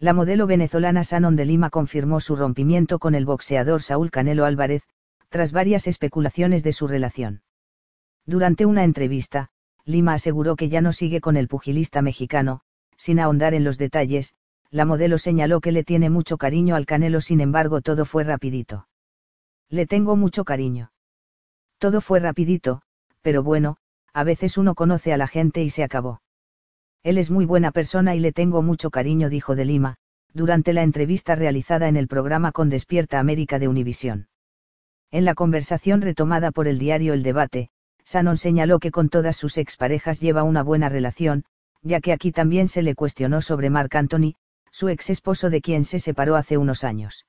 La modelo venezolana Sanon de Lima confirmó su rompimiento con el boxeador Saúl Canelo Álvarez, tras varias especulaciones de su relación. Durante una entrevista, Lima aseguró que ya no sigue con el pugilista mexicano, sin ahondar en los detalles, la modelo señaló que le tiene mucho cariño al Canelo, sin embargo todo fue rapidito. Le tengo mucho cariño. Todo fue rapidito, pero bueno, a veces uno conoce a la gente y se acabó. Él es muy buena persona y le tengo mucho cariño, dijo de Lima, durante la entrevista realizada en el programa con Despierta América de Univisión. En la conversación retomada por el diario El Debate, Sanon señaló que con todas sus exparejas lleva una buena relación, ya que aquí también se le cuestionó sobre Mark Anthony, su ex esposo de quien se separó hace unos años.